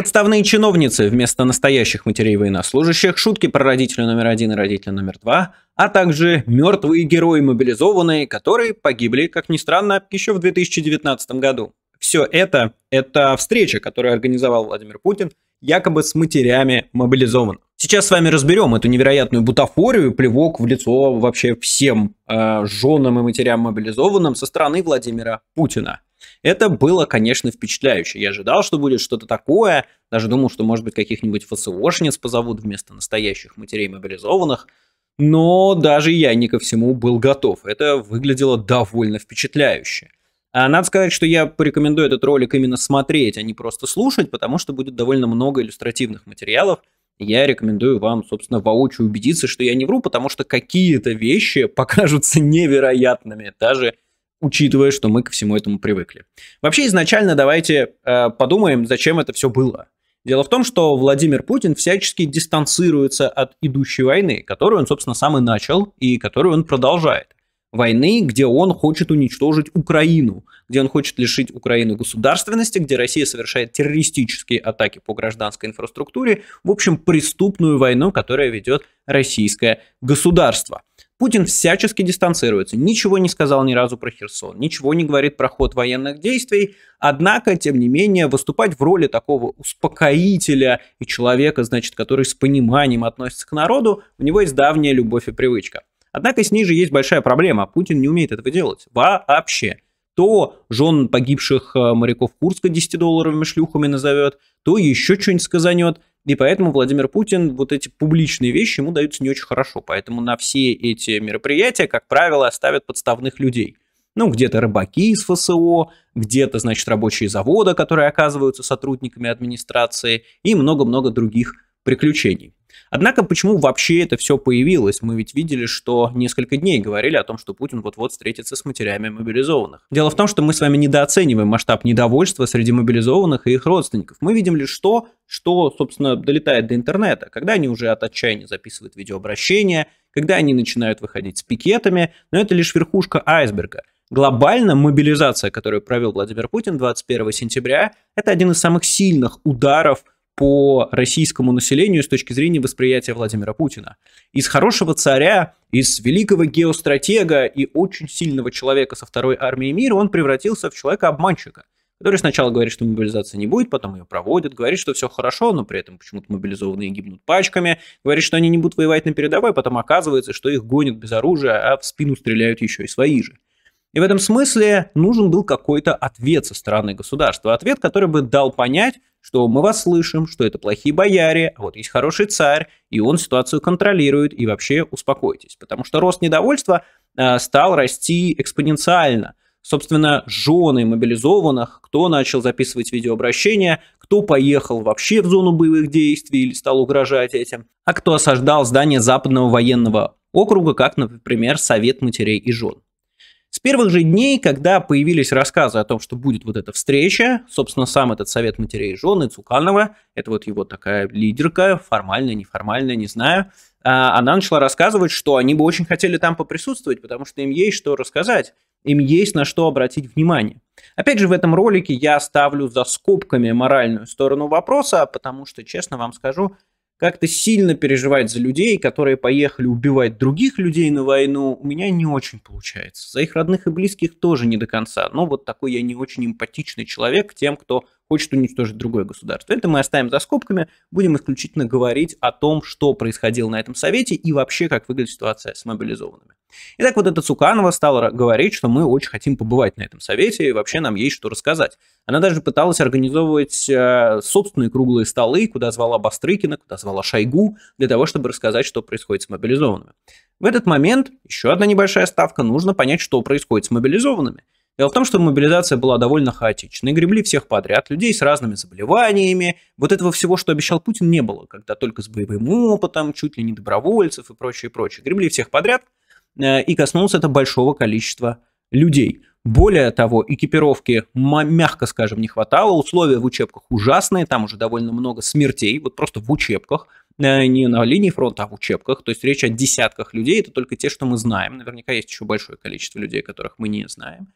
Подставные чиновницы вместо настоящих матерей военнослужащих, шутки про родителя номер один и родителя номер два, а также мертвые герои мобилизованные, которые погибли, как ни странно, еще в 2019 году. Все это – это встреча, которую организовал Владимир Путин якобы с матерями мобилизованных. Сейчас с вами разберем эту невероятную бутафорию, плевок в лицо вообще всем э, женам и матерям мобилизованным со стороны Владимира Путина. Это было, конечно, впечатляюще. Я ожидал, что будет что-то такое, даже думал, что, может быть, каких-нибудь ФСОшниц позовут вместо настоящих матерей мобилизованных, но даже я не ко всему был готов. Это выглядело довольно впечатляюще. А надо сказать, что я порекомендую этот ролик именно смотреть, а не просто слушать, потому что будет довольно много иллюстративных материалов. Я рекомендую вам, собственно, воочию убедиться, что я не вру, потому что какие-то вещи покажутся невероятными, даже учитывая, что мы ко всему этому привыкли. Вообще изначально давайте э, подумаем, зачем это все было. Дело в том, что Владимир Путин всячески дистанцируется от идущей войны, которую он, собственно, сам и начал и которую он продолжает. Войны, где он хочет уничтожить Украину, где он хочет лишить Украину государственности, где Россия совершает террористические атаки по гражданской инфраструктуре, в общем, преступную войну, которая ведет российское государство. Путин всячески дистанцируется, ничего не сказал ни разу про Херсон, ничего не говорит про ход военных действий, однако, тем не менее, выступать в роли такого успокоителя и человека, значит, который с пониманием относится к народу, у него есть давняя любовь и привычка. Однако с ней же есть большая проблема, Путин не умеет этого делать вообще то жен погибших э, моряков Курска 10-долларовыми шлюхами назовет, то еще что-нибудь сказанет. И поэтому Владимир Путин вот эти публичные вещи ему даются не очень хорошо. Поэтому на все эти мероприятия, как правило, ставят подставных людей. Ну, где-то рыбаки из ФСО, где-то, значит, рабочие завода, которые оказываются сотрудниками администрации и много-много других приключений. Однако, почему вообще это все появилось? Мы ведь видели, что несколько дней говорили о том, что Путин вот-вот встретится с матерями мобилизованных. Дело в том, что мы с вами недооцениваем масштаб недовольства среди мобилизованных и их родственников. Мы видим лишь то, что, собственно, долетает до интернета, когда они уже от отчаяния записывают видеообращения, когда они начинают выходить с пикетами, но это лишь верхушка айсберга. Глобально мобилизация, которую провел Владимир Путин 21 сентября, это один из самых сильных ударов по российскому населению с точки зрения восприятия Владимира Путина. Из хорошего царя, из великого геостратега и очень сильного человека со второй армией мира он превратился в человека-обманщика, который сначала говорит, что мобилизации не будет, потом ее проводит, говорит, что все хорошо, но при этом почему-то мобилизованные гибнут пачками, говорит, что они не будут воевать на передовой, потом оказывается, что их гонят без оружия, а в спину стреляют еще и свои же. И в этом смысле нужен был какой-то ответ со стороны государства. Ответ, который бы дал понять, что мы вас слышим, что это плохие бояре, а вот есть хороший царь, и он ситуацию контролирует, и вообще успокойтесь. Потому что рост недовольства э, стал расти экспоненциально. Собственно, жены мобилизованных, кто начал записывать видеообращения, кто поехал вообще в зону боевых действий или стал угрожать этим, а кто осаждал здание западного военного округа, как, например, Совет матерей и жен. С первых же дней, когда появились рассказы о том, что будет вот эта встреча, собственно, сам этот совет матерей и жены Цуканова, это вот его такая лидерка, формальная, неформальная, не знаю, а, она начала рассказывать, что они бы очень хотели там поприсутствовать, потому что им есть что рассказать, им есть на что обратить внимание. Опять же, в этом ролике я ставлю за скобками моральную сторону вопроса, потому что, честно вам скажу, как-то сильно переживать за людей, которые поехали убивать других людей на войну, у меня не очень получается. За их родных и близких тоже не до конца. Но вот такой я не очень эмпатичный человек к тем, кто хочет уничтожить другое государство. Это мы оставим за скобками, будем исключительно говорить о том, что происходило на этом совете и вообще, как выглядит ситуация с мобилизованными. Итак, вот эта Цуканова стала говорить, что мы очень хотим побывать на этом совете, и вообще нам есть что рассказать. Она даже пыталась организовывать э, собственные круглые столы, куда звала Бастрыкина, куда звала Шойгу, для того, чтобы рассказать, что происходит с мобилизованными. В этот момент еще одна небольшая ставка, нужно понять, что происходит с мобилизованными. Дело в том, что мобилизация была довольно хаотичной, гребли всех подряд, людей с разными заболеваниями. Вот этого всего, что обещал Путин, не было, когда только с боевым опытом, чуть ли не добровольцев и прочее, прочее. Гребли всех подряд, э, и коснулся это большого количества людей. Более того, экипировки, мягко скажем, не хватало, условия в учебках ужасные, там уже довольно много смертей, вот просто в учебках. Э, не на линии фронта, а в учебках. То есть речь о десятках людей, это только те, что мы знаем. Наверняка есть еще большое количество людей, которых мы не знаем.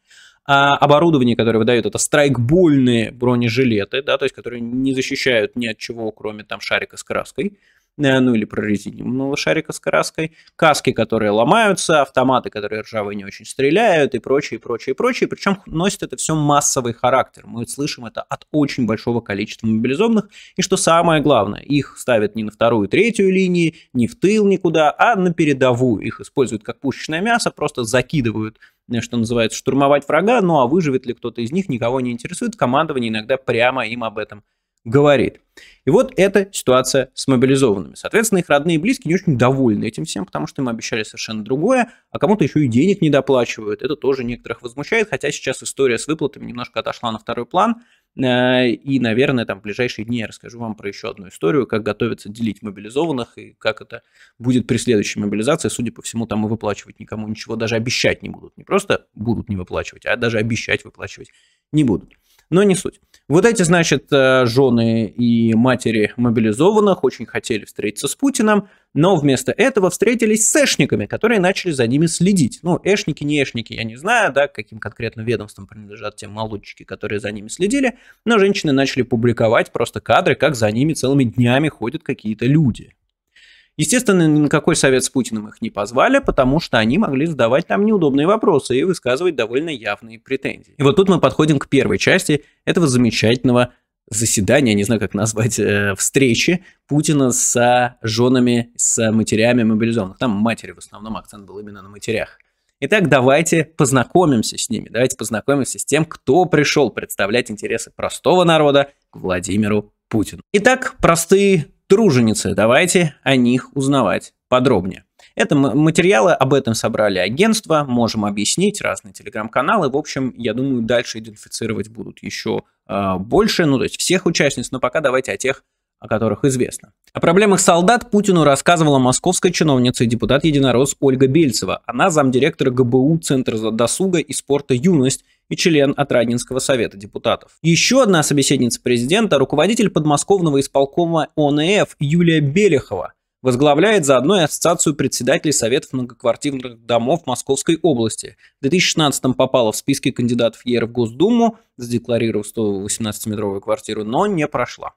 А оборудование, которое выдают, это страйкбольные бронежилеты, да, то есть которые не защищают ни от чего, кроме там шарика с краской. Э, ну или про прорезиненного шарика с краской, каски, которые ломаются, автоматы, которые ржавые не очень стреляют и прочее, прочее, прочее. Причем носит это все массовый характер. Мы слышим это от очень большого количества мобилизованных. И что самое главное, их ставят не на вторую, третью линии, не в тыл никуда, а на передовую. Их используют как пушечное мясо, просто закидывают э, что называется, штурмовать врага, ну а выживет ли кто-то из них, никого не интересует. Командование иногда прямо им об этом говорит. И вот эта ситуация с мобилизованными. Соответственно, их родные и близкие не очень довольны этим всем, потому что им обещали совершенно другое, а кому-то еще и денег не доплачивают. Это тоже некоторых возмущает, хотя сейчас история с выплатами немножко отошла на второй план. Э, и, наверное, там в ближайшие дни я расскажу вам про еще одну историю, как готовится делить мобилизованных и как это будет при следующей мобилизации. Судя по всему, там и выплачивать никому ничего даже обещать не будут. Не просто будут не выплачивать, а даже обещать выплачивать не будут. Но не суть. Вот эти, значит, э, жены и матери мобилизованных очень хотели встретиться с Путиным, но вместо этого встретились с эшниками, которые начали за ними следить. Ну, эшники, не эшники, я не знаю, да, каким конкретно ведомством принадлежат те молодчики, которые за ними следили, но женщины начали публиковать просто кадры, как за ними целыми днями ходят какие-то люди. Естественно, ни на какой совет с Путиным их не позвали, потому что они могли задавать там неудобные вопросы и высказывать довольно явные претензии. И вот тут мы подходим к первой части этого замечательного заседания, не знаю, как назвать, э, встречи Путина с женами, с матерями мобилизованных. Там матери в основном, акцент был именно на матерях. Итак, давайте познакомимся с ними, давайте познакомимся с тем, кто пришел представлять интересы простого народа к Владимиру Путину. Итак, простые труженицы. Давайте о них узнавать подробнее. Это материалы, об этом собрали агентство, можем объяснить, разные телеграм-каналы. В общем, я думаю, дальше идентифицировать будут еще э, больше, ну, то есть всех участниц, но пока давайте о тех, о которых известно. О проблемах солдат Путину рассказывала московская чиновница и депутат единорос Ольга Бельцева. Она замдиректора ГБУ Центра досуга и спорта «Юность» и член Отраднинского совета депутатов. Еще одна собеседница президента – руководитель подмосковного исполкома ОНФ Юлия Белехова – возглавляет заодно и Ассоциацию председателей Советов многоквартирных домов Московской области. В 2016-м попала в списки кандидатов ЕР в Госдуму, задекларировав 118-метровую квартиру, но не прошла.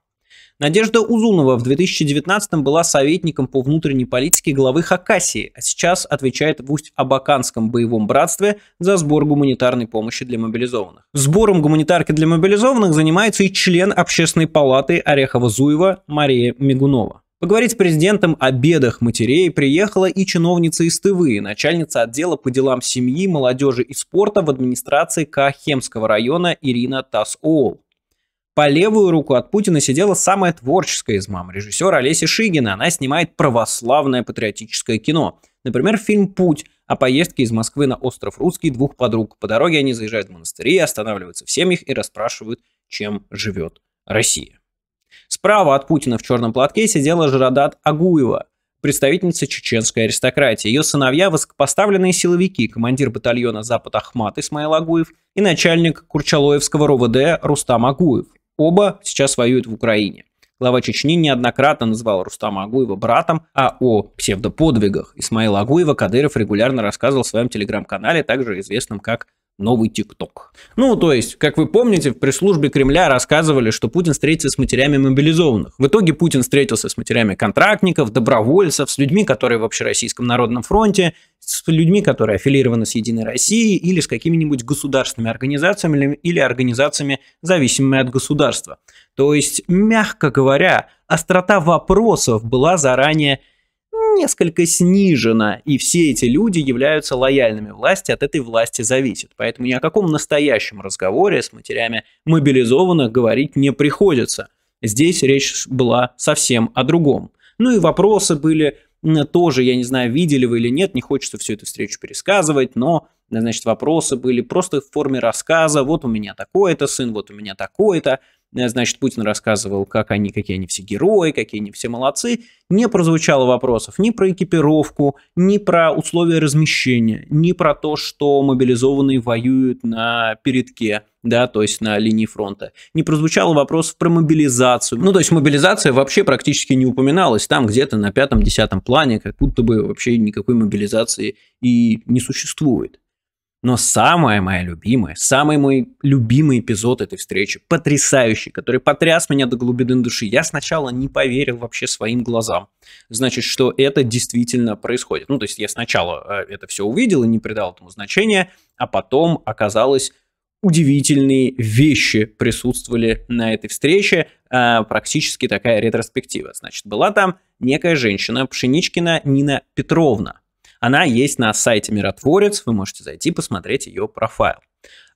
Надежда Узунова в 2019 была советником по внутренней политике главы Хакасии, а сейчас отвечает в Усть-Абаканском боевом братстве за сбор гуманитарной помощи для мобилизованных. Сбором гуманитарки для мобилизованных занимается и член общественной палаты Орехова-Зуева Мария Мигунова. Поговорить с президентом о бедах матерей приехала и чиновница из Тывы, начальница отдела по делам семьи, молодежи и спорта в администрации Кахемского района Ирина Тасоол. По левую руку от Путина сидела самая творческая из мам, режиссер Олеся Шигина. Она снимает православное патриотическое кино. Например, фильм «Путь», о поездке из Москвы на остров Русский двух подруг. По дороге они заезжают в монастыри, останавливаются в семьях и расспрашивают, чем живет Россия. Справа от Путина в черном платке сидела Жрадат Агуева, представительница чеченской аристократии. Ее сыновья – высокопоставленные силовики, командир батальона «Запад Ахмат» Исмаил Агуев и начальник Курчалоевского РОВД Рустам Агуев. Оба сейчас воюют в Украине. Глава Чечни неоднократно называл Рустама Агуева братом, а о псевдоподвигах Исмаила Агуева Кадыров регулярно рассказывал в своем телеграм-канале, также известном как новый ТикТок. Ну, то есть, как вы помните, в пресс-службе Кремля рассказывали, что Путин встретится с матерями мобилизованных. В итоге Путин встретился с матерями контрактников, добровольцев, с людьми, которые в Общероссийском народном фронте, с людьми, которые аффилированы с Единой Россией или с какими-нибудь государственными организациями или организациями, зависимыми от государства. То есть, мягко говоря, острота вопросов была заранее несколько снижена, и все эти люди являются лояльными власти, от этой власти зависит. Поэтому ни о каком настоящем разговоре с матерями мобилизованных говорить не приходится. Здесь речь была совсем о другом. Ну и вопросы были тоже, я не знаю, видели вы или нет, не хочется всю эту встречу пересказывать, но, значит, вопросы были просто в форме рассказа, вот у меня такой то сын, вот у меня такой то Э, значит, Путин рассказывал, как они, какие они все герои, какие они все молодцы, не прозвучало вопросов ни про экипировку, ни про условия размещения, ни про то, что мобилизованные воюют на передке, да, то есть на линии фронта. Не прозвучало вопросов про мобилизацию. Ну, то есть мобилизация вообще практически не упоминалась там где-то на пятом-десятом плане, как будто бы вообще никакой мобилизации и не существует. Но самая моя любимая, самый мой любимый эпизод этой встречи, потрясающий, который потряс меня до глубины души. Я сначала не поверил вообще своим глазам. Значит, что это действительно происходит. Ну, то есть я сначала э, это все увидел и не придал этому значения, а потом оказалось удивительные вещи присутствовали на этой встрече, э, практически такая ретроспектива. Значит, была там некая женщина, Пшеничкина Нина Петровна, она есть на сайте Миротворец, вы можете зайти посмотреть ее профайл.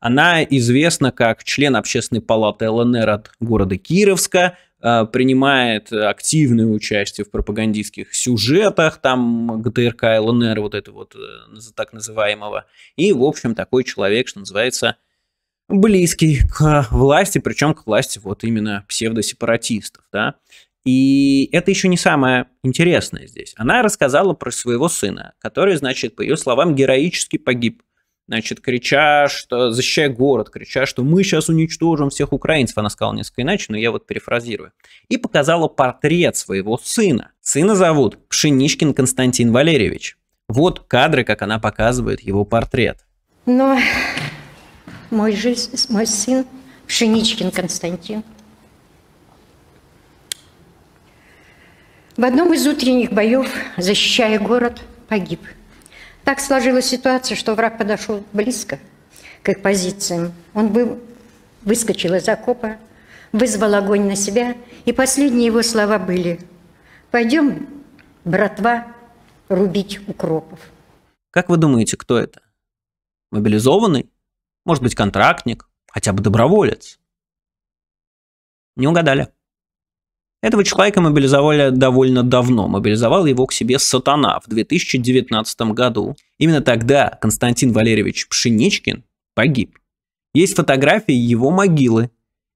Она известна как член общественной палаты ЛНР от города Кировска, э, принимает активное участие в пропагандистских сюжетах, там ГТРК, ЛНР, вот это вот э, так называемого. И, в общем, такой человек, что называется, близкий к власти, причем к власти вот именно псевдосепаратистов, да. И это еще не самое интересное здесь. Она рассказала про своего сына, который, значит, по ее словам, героически погиб. Значит, крича, что защищая город, крича, что мы сейчас уничтожим всех украинцев. Она сказала несколько иначе, но я вот перефразирую. И показала портрет своего сына. Сына зовут Пшеничкин Константин Валерьевич. Вот кадры, как она показывает его портрет. Но ну, мой, жизнь, мой сын Пшеничкин Константин В одном из утренних боев, защищая город, погиб. Так сложилась ситуация, что враг подошел близко к их позициям. Он был, выскочил из окопа, вызвал огонь на себя, и последние его слова были «Пойдем, братва, рубить укропов». Как вы думаете, кто это? Мобилизованный? Может быть, контрактник? Хотя бы доброволец? Не угадали. Этого человека мобилизовали довольно давно. Мобилизовал его к себе Сатана в 2019 году. Именно тогда Константин Валерьевич Пшеничкин погиб. Есть фотографии его могилы,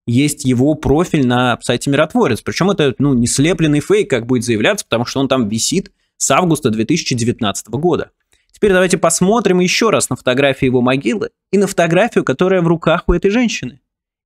есть его профиль на сайте Миротворец. Причем это ну, не слепленный фейк, как будет заявляться, потому что он там висит с августа 2019 года. Теперь давайте посмотрим еще раз на фотографии его могилы и на фотографию, которая в руках у этой женщины.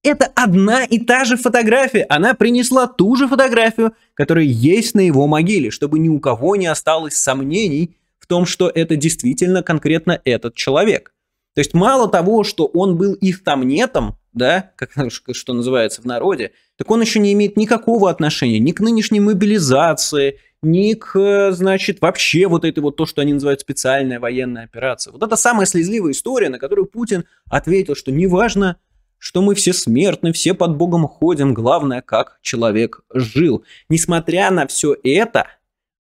Это одна и та же фотография. Она принесла ту же фотографию, которая есть на его могиле, чтобы ни у кого не осталось сомнений в том, что это действительно конкретно этот человек. То есть мало того, что он был их там нетом, да, как что называется в народе, так он еще не имеет никакого отношения ни к нынешней мобилизации, ни к, э, значит, вообще вот это вот то, что они называют специальная военная операция. Вот это самая слезливая история, на которую Путин ответил, что неважно, что мы все смертны, все под Богом ходим, главное, как человек жил. Несмотря на все это,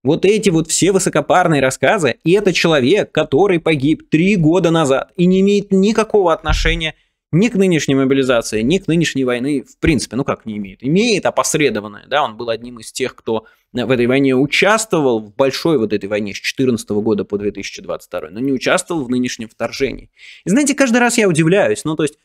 вот эти вот все высокопарные рассказы, и это человек, который погиб три года назад и не имеет никакого отношения ни к нынешней мобилизации, ни к нынешней войны, в принципе, ну как не имеет, имеет опосредованное, да, он был одним из тех, кто в этой войне участвовал, в большой вот этой войне с 2014 года по 2022, но не участвовал в нынешнем вторжении. И знаете, каждый раз я удивляюсь, ну то есть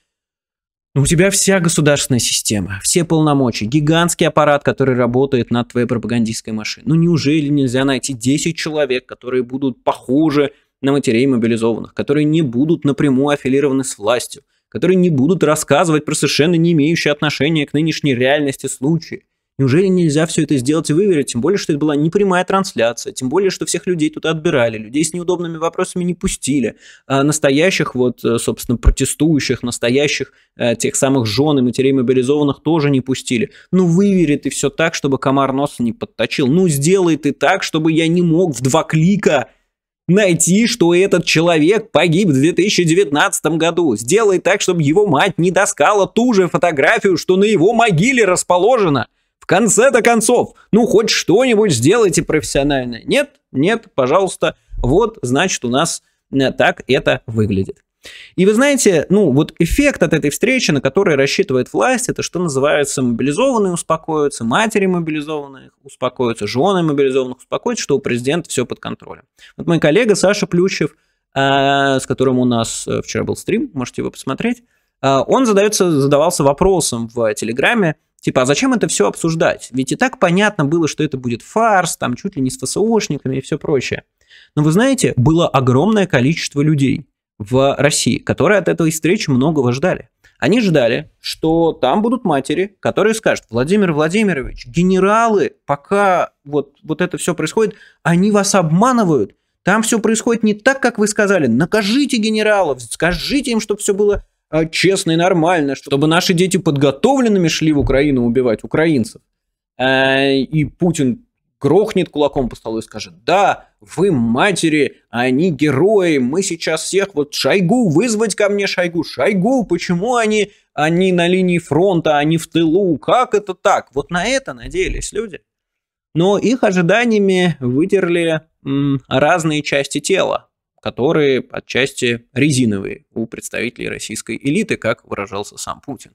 у тебя вся государственная система, все полномочия, гигантский аппарат, который работает над твоей пропагандистской машиной. Ну неужели нельзя найти 10 человек, которые будут похожи на матерей мобилизованных, которые не будут напрямую аффилированы с властью, которые не будут рассказывать про совершенно не имеющие отношения к нынешней реальности случаи? Неужели нельзя все это сделать и выверить? Тем более, что это была непрямая трансляция, тем более, что всех людей тут отбирали, людей с неудобными вопросами не пустили, а настоящих вот, э, собственно, протестующих, настоящих э, тех самых жен и матерей мобилизованных тоже не пустили. Ну, выверит и все так, чтобы комар нос не подточил. Ну, сделает и так, чтобы я не мог в два клика найти, что этот человек погиб в 2019 году. Сделай так, чтобы его мать не доскала ту же фотографию, что на его могиле расположена конце-то концов, ну хоть что-нибудь сделайте профессионально. Нет, нет, пожалуйста. Вот, значит, у нас э, так это выглядит. И вы знаете, ну вот эффект от этой встречи, на который рассчитывает власть, это что называется мобилизованные успокоятся, матери мобилизованные успокоятся, жены мобилизованных успокоятся, что у президента все под контролем. Вот мой коллега Саша Плющев, э, с которым у нас э, вчера был стрим, можете его посмотреть, он задается, задавался вопросом в Телеграме, Типа, а зачем это все обсуждать? Ведь и так понятно было, что это будет фарс, там чуть ли не с ФСОшниками и все прочее. Но вы знаете, было огромное количество людей в России, которые от этой встречи многого ждали. Они ждали, что там будут матери, которые скажут, Владимир Владимирович, генералы, пока вот, вот это все происходит, они вас обманывают. Там все происходит не так, как вы сказали. Накажите генералов, скажите им, чтобы все было а, честно и нормально, чтобы наши дети подготовленными шли в Украину убивать украинцев. Э, и Путин грохнет кулаком по столу и скажет, да, вы матери, они герои, мы сейчас всех, вот Шойгу, вызвать ко мне Шойгу, Шойгу, почему они, они на линии фронта, они в тылу, как это так? Вот на это надеялись люди. Но их ожиданиями вытерли м, разные части тела которые отчасти резиновые у представителей российской элиты, как выражался сам Путин.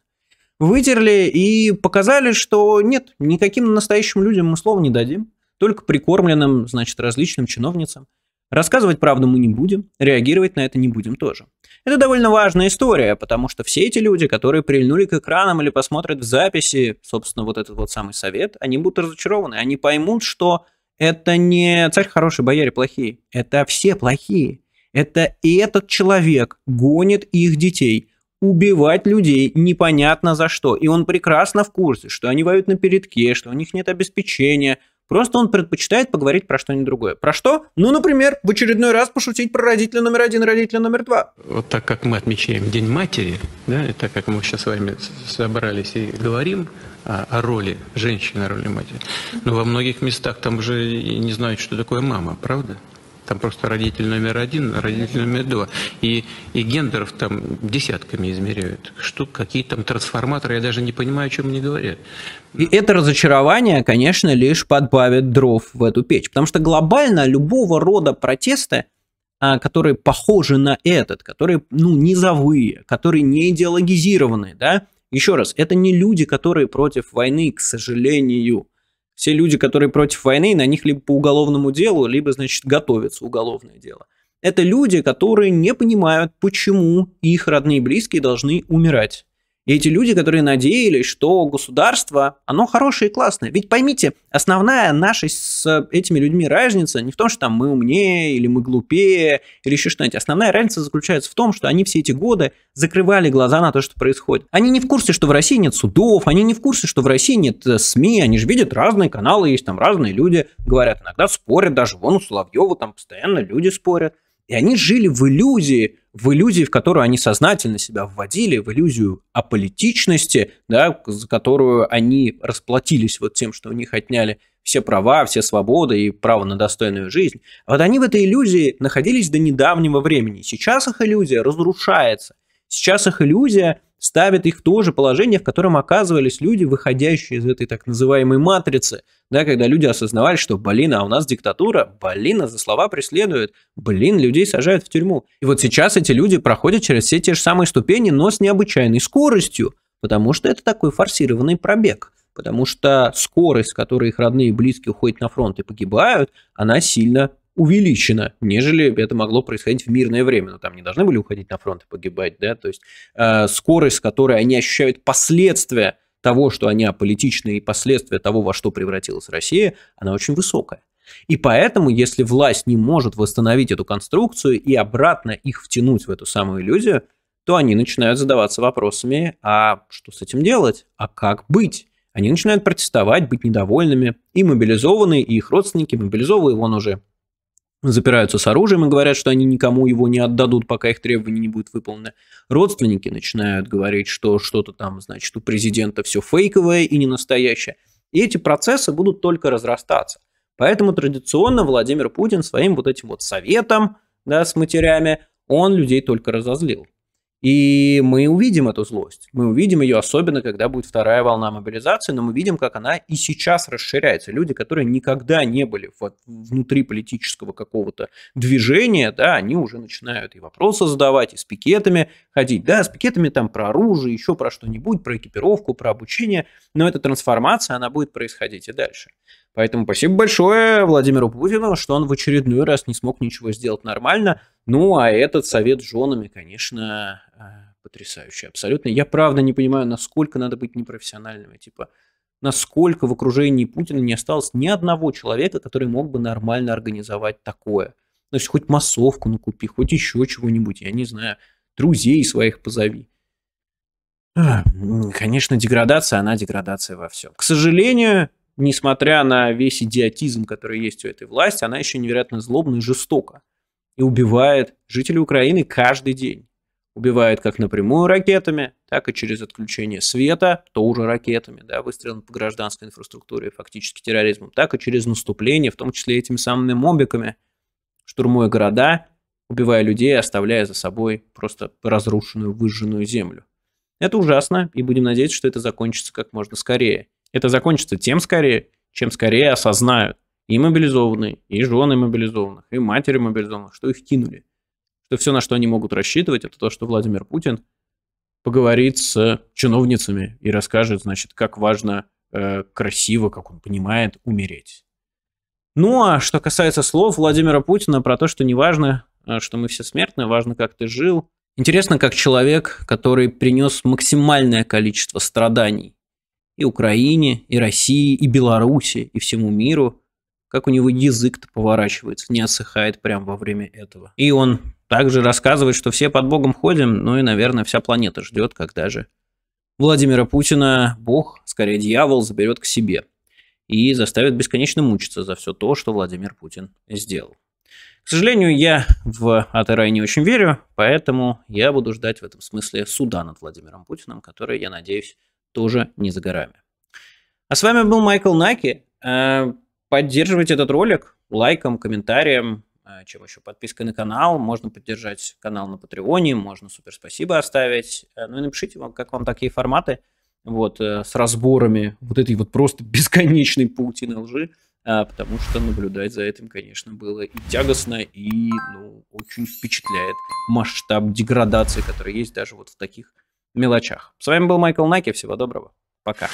Вытерли и показали, что нет, никаким настоящим людям мы слов не дадим, только прикормленным, значит, различным чиновницам. Рассказывать правду мы не будем, реагировать на это не будем тоже. Это довольно важная история, потому что все эти люди, которые прильнули к экранам или посмотрят в записи, собственно, вот этот вот самый совет, они будут разочарованы, они поймут, что это не царь хороший, бояре плохие, это все плохие. Это и этот человек гонит их детей, убивать людей непонятно за что. И он прекрасно в курсе, что они воют на передке, что у них нет обеспечения. Просто он предпочитает поговорить про что-нибудь другое. Про что? Ну, например, в очередной раз пошутить про родителя номер один, родителя номер два. Вот так как мы отмечаем День матери, да, и так как мы сейчас с вами собрались и говорим, о, о роли женщины, о роли матери. Но во многих местах там уже и не знают, что такое мама, правда? Там просто родитель номер один, родитель номер два. И, и гендеров там десятками измеряют. Что, какие там трансформаторы, я даже не понимаю, о чем они говорят. И это разочарование, конечно, лишь подбавит дров в эту печь. Потому что глобально любого рода протесты, а, которые похожи на этот, которые, ну, низовые, которые не идеологизированные, да, еще раз, это не люди, которые против войны, к сожалению все люди, которые против войны, на них либо по уголовному делу, либо, значит, готовится уголовное дело. Это люди, которые не понимают, почему их родные и близкие должны умирать. И эти люди, которые надеялись, что государство, оно хорошее и классное. Ведь поймите, основная наша с этими людьми разница не в том, что там мы умнее или мы глупее или еще что-нибудь. Основная разница заключается в том, что они все эти годы закрывали глаза на то, что происходит. Они не в курсе, что в России нет судов, они не в курсе, что в России нет э, СМИ, они же видят разные каналы, есть там разные люди, говорят, иногда спорят, даже вон у Соловьева там постоянно люди спорят. И они жили в иллюзии, в иллюзии, в которую они сознательно себя вводили, в иллюзию аполитичности, да, за которую они расплатились вот тем, что у них отняли все права, все свободы и право на достойную жизнь. Вот они в этой иллюзии находились до недавнего времени. Сейчас их иллюзия разрушается. Сейчас их иллюзия ставит их в то же положение, в котором оказывались люди, выходящие из этой так называемой матрицы, да, когда люди осознавали, что, блин, а у нас диктатура, блин, а за слова преследуют, блин, людей сажают в тюрьму. И вот сейчас эти люди проходят через все те же самые ступени, но с необычайной скоростью, потому что это такой форсированный пробег. Потому что скорость, с которой их родные и близкие уходят на фронт и погибают, она сильно увеличено, нежели это могло происходить в мирное время. Но там не должны были уходить на фронт и погибать, да, то есть э, скорость, с которой они ощущают последствия того, что они аполитичны и последствия того, во что превратилась Россия, она очень высокая. И поэтому, если власть не может восстановить эту конструкцию и обратно их втянуть в эту самую иллюзию, то они начинают задаваться вопросами, а что с этим делать, а как быть? Они начинают протестовать, быть недовольными, и мобилизованные, и их родственники, мобилизованные вон уже запираются с оружием и говорят, что они никому его не отдадут, пока их требования не будут выполнены. Родственники начинают говорить, что что-то там, значит, у президента все фейковое и не настоящее. И эти процессы будут только разрастаться. Поэтому традиционно Владимир Путин своим вот этим вот советом да, с матерями, он людей только разозлил. И мы увидим эту злость. Мы увидим ее, особенно когда будет вторая волна мобилизации, но мы видим, как она и сейчас расширяется. Люди, которые никогда не были вот внутри политического какого-то движения, да, они уже начинают и вопросы задавать, и с пикетами ходить. Да, с пикетами там про оружие, еще про что-нибудь, про экипировку, про обучение. Но эта трансформация, она будет происходить и дальше. Поэтому спасибо большое Владимиру Путину, что он в очередной раз не смог ничего сделать нормально. Ну, а этот совет с женами, конечно, э, потрясающий абсолютно. Я правда не понимаю, насколько надо быть непрофессиональными. Типа, насколько в окружении Путина не осталось ни одного человека, который мог бы нормально организовать такое. То есть хоть массовку накупи, хоть еще чего-нибудь, я не знаю, друзей своих позови. Конечно, деградация, она деградация во всем. К сожалению, несмотря на весь идиотизм, который есть у этой власти, она еще невероятно злобна и жестока. И убивает жителей Украины каждый день. Убивает как напрямую ракетами, так и через отключение света, тоже ракетами, да, выстрелом по гражданской инфраструктуре, фактически терроризмом, так и через наступление, в том числе этими самыми мобиками, штурмуя города, убивая людей, оставляя за собой просто разрушенную, выжженную землю. Это ужасно, и будем надеяться, что это закончится как можно скорее. Это закончится тем скорее, чем скорее осознают и мобилизованные, и жены мобилизованных, и матери мобилизованных, что их кинули. Что все, на что они могут рассчитывать, это то, что Владимир Путин поговорит с чиновницами и расскажет, значит, как важно э, красиво, как он понимает, умереть. Ну а что касается слов Владимира Путина про то, что не важно, э, что мы все смертны, важно, как ты жил. Интересно, как человек, который принес максимальное количество страданий и Украине, и России, и Беларуси, и всему миру. Как у него язык-то поворачивается, не осыхает прямо во время этого. И он также рассказывает, что все под Богом ходим, ну и, наверное, вся планета ждет, когда же Владимира Путина Бог, скорее дьявол, заберет к себе и заставит бесконечно мучиться за все то, что Владимир Путин сделал. К сожалению, я в Атарай не очень верю, поэтому я буду ждать в этом смысле суда над Владимиром Путиным, который, я надеюсь, тоже не за горами. А с вами был Майкл Наки. Э, поддерживайте этот ролик лайком, комментарием, э, чем еще подпиской на канал. Можно поддержать канал на Патреоне, можно супер спасибо оставить. Э, ну и напишите, вам, как вам такие форматы вот, с разборами вот этой вот просто бесконечной паутины лжи, потому что наблюдать за этим, конечно, было и тягостно, и ну, очень впечатляет масштаб деградации, который есть даже вот в таких мелочах. С вами был Майкл Наки. Всего доброго. Пока.